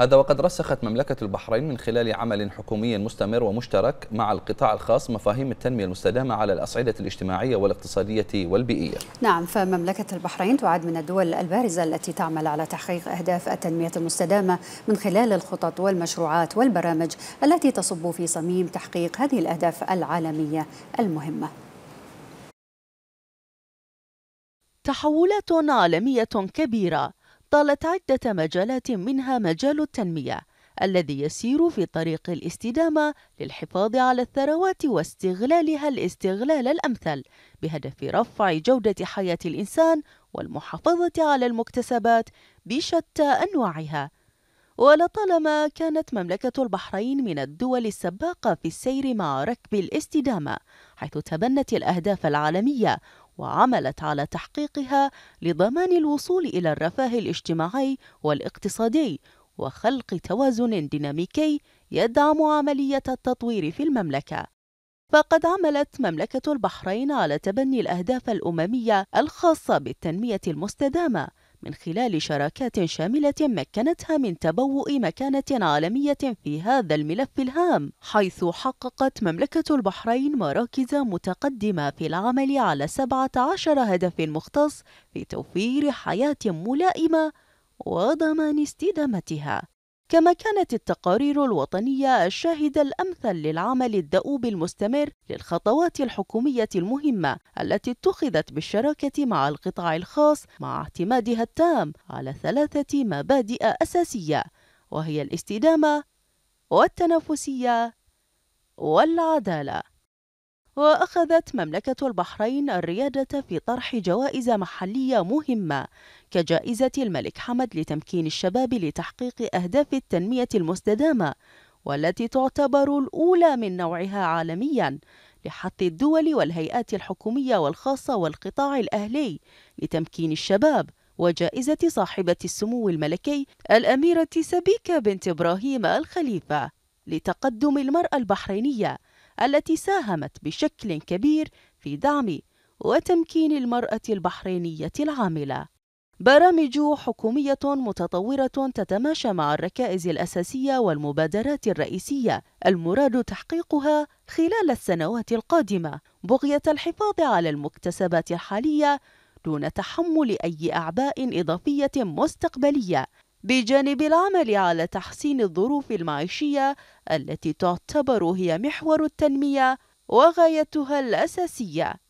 هذا وقد رسخت مملكة البحرين من خلال عمل حكومي مستمر ومشترك مع القطاع الخاص مفاهيم التنمية المستدامة على الأصعدة الاجتماعية والاقتصادية والبيئية نعم فمملكة البحرين تعد من الدول البارزة التي تعمل على تحقيق أهداف التنمية المستدامة من خلال الخطط والمشروعات والبرامج التي تصب في صميم تحقيق هذه الأهداف العالمية المهمة تحولات عالمية كبيرة طالت عدة مجالات منها مجال التنمية الذي يسير في طريق الاستدامة للحفاظ على الثروات واستغلالها الاستغلال الأمثل بهدف رفع جودة حياة الإنسان والمحافظة على المكتسبات بشتى أنواعها ولطالما كانت مملكة البحرين من الدول السباقة في السير مع ركب الاستدامة حيث تبنت الأهداف العالمية وعملت على تحقيقها لضمان الوصول إلى الرفاه الاجتماعي والاقتصادي وخلق توازن ديناميكي يدعم عملية التطوير في المملكة. فقد عملت مملكة البحرين على تبني الأهداف الأممية الخاصة بالتنمية المستدامة من خلال شراكات شاملة مكنتها من تبوء مكانة عالمية في هذا الملف الهام حيث حققت مملكة البحرين مراكز متقدمة في العمل على 17 هدف مختص في توفير حياة ملائمة وضمان استدامتها كما كانت التقارير الوطنية الشاهد الأمثل للعمل الدؤوب المستمر للخطوات الحكومية المهمة التي اتخذت بالشراكة مع القطاع الخاص مع اعتمادها التام على ثلاثة مبادئ أساسية وهي الاستدامة والتنافسية والعدالة وأخذت مملكة البحرين الريادة في طرح جوائز محلية مهمة كجائزة الملك حمد لتمكين الشباب لتحقيق أهداف التنمية المستدامة والتي تعتبر الأولى من نوعها عالمياً لحث الدول والهيئات الحكومية والخاصة والقطاع الأهلي لتمكين الشباب وجائزة صاحبة السمو الملكي الأميرة سبيكة بنت إبراهيم الخليفة لتقدم المرأة البحرينية التي ساهمت بشكل كبير في دعم وتمكين المرأة البحرينية العاملة. برامج حكومية متطورة تتماشى مع الركائز الأساسية والمبادرات الرئيسية المراد تحقيقها خلال السنوات القادمة بغية الحفاظ على المكتسبات الحالية دون تحمل أي أعباء إضافية مستقبلية بجانب العمل على تحسين الظروف المعيشية التي تعتبر هي محور التنمية وغايتها الأساسية